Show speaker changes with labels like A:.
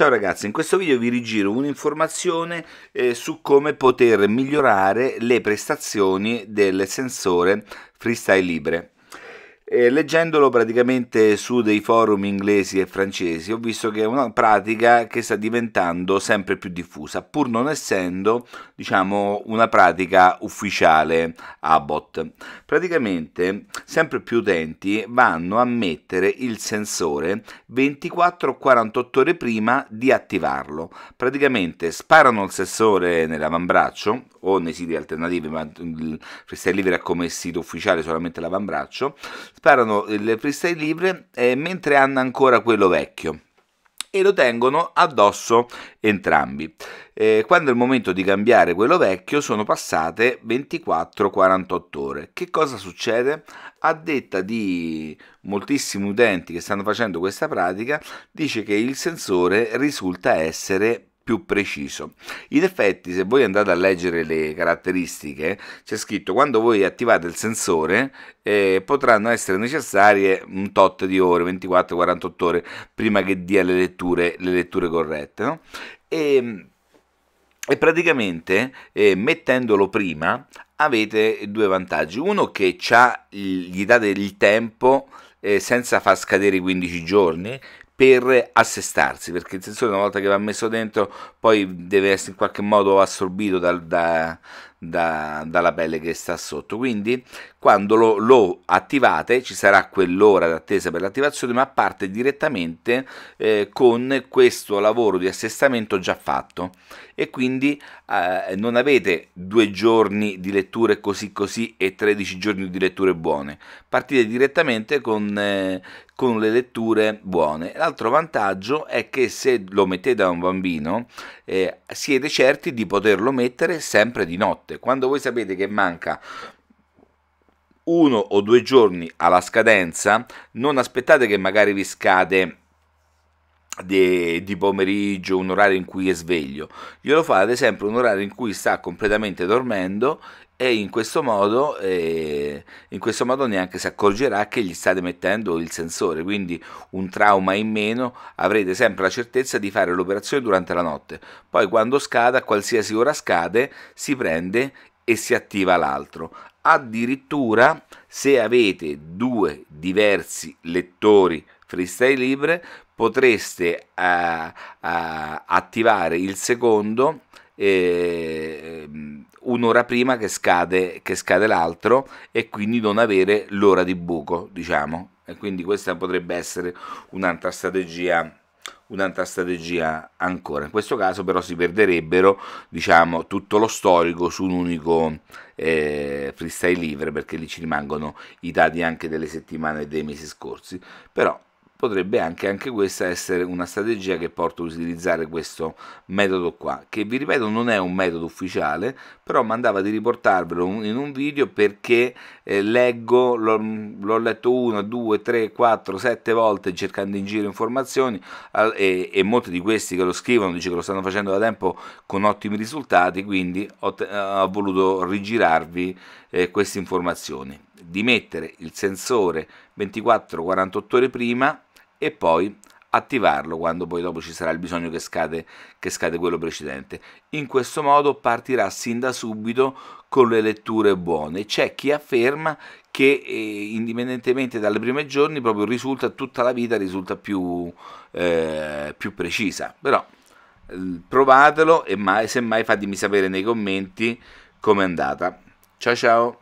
A: Ciao ragazzi, in questo video vi rigiro un'informazione eh, su come poter migliorare le prestazioni del sensore Freestyle Libre. E leggendolo praticamente su dei forum inglesi e francesi ho visto che è una pratica che sta diventando sempre più diffusa, pur non essendo diciamo, una pratica ufficiale Abbott. Praticamente sempre più utenti vanno a mettere il sensore 24-48 ore prima di attivarlo. Praticamente sparano il sensore nell'avambraccio o nei siti alternativi, ma il Freestyle Libre ha come sito ufficiale solamente l'avambraccio sparano il freestyle libre eh, mentre hanno ancora quello vecchio e lo tengono addosso entrambi. Eh, quando è il momento di cambiare quello vecchio sono passate 24-48 ore. Che cosa succede? A detta di moltissimi utenti che stanno facendo questa pratica, dice che il sensore risulta essere più preciso. In effetti, se voi andate a leggere le caratteristiche, c'è scritto quando voi attivate il sensore eh, potranno essere necessarie un tot di ore, 24-48 ore, prima che dia le letture, le letture corrette. No? E, ehm, e, praticamente eh, mettendolo prima avete due vantaggi. Uno che gli date il tempo eh, senza far scadere i 15 giorni per assestarsi, perché il sensore una volta che va messo dentro poi deve essere in qualche modo assorbito dal, da, da, dalla pelle che sta sotto. Quindi quando lo, lo attivate ci sarà quell'ora d'attesa per l'attivazione, ma parte direttamente eh, con questo lavoro di assestamento già fatto e quindi eh, non avete due giorni di letture così così e 13 giorni di letture buone. Partite direttamente con, eh, con le letture buone. L'altro vantaggio è che se lo mettete a un bambino eh, siete certi di poterlo mettere sempre di notte notte, quando voi sapete che manca uno o due giorni alla scadenza, non aspettate che magari vi scade di, di, pomeriggio, un orario in cui è sveglio, glielo fa ad esempio un orario in cui sta completamente dormendo e in questo modo, eh, in questo modo neanche si accorgerà che gli state mettendo il sensore, quindi un trauma in meno, avrete sempre la certezza di fare l'operazione durante la notte, poi quando scada, qualsiasi ora scade, si prende e si attiva l'altro. Addirittura se avete due diversi lettori freestyle libre potreste eh, eh, attivare il secondo eh, mm, un'ora prima che scade, che scade l'altro e quindi non avere l'ora di buco diciamo e quindi questa potrebbe essere un'altra strategia un'altra strategia ancora. In questo caso però si perderebbero diciamo, tutto lo storico su un unico eh, freestyle libre perché lì ci rimangono i dati anche delle settimane e dei mesi scorsi. Però potrebbe anche, anche, questa essere una strategia che porta ad utilizzare questo metodo qua, che vi ripeto non è un metodo ufficiale, però mandava di riportarvelo in un video perché eh, leggo, mm, l'ho, letto una, due, tre, quattro, sette volte cercando in giro informazioni e, e molti di questi che lo scrivono dice che lo stanno facendo da tempo con ottimi risultati, quindi ho, eh, ho voluto rigirarvi eh, queste informazioni di mettere il sensore 24-48 ore prima e poi attivarlo quando poi dopo ci sarà il bisogno che scade, che scade quello precedente. In questo modo partirà sin da subito con le letture buone. C'è chi afferma che eh, indipendentemente dalle prime giorni proprio risulta tutta la vita risulta più, eh, più precisa. Però eh, provatelo e mai, semmai fatemi sapere nei commenti com'è andata. Ciao ciao!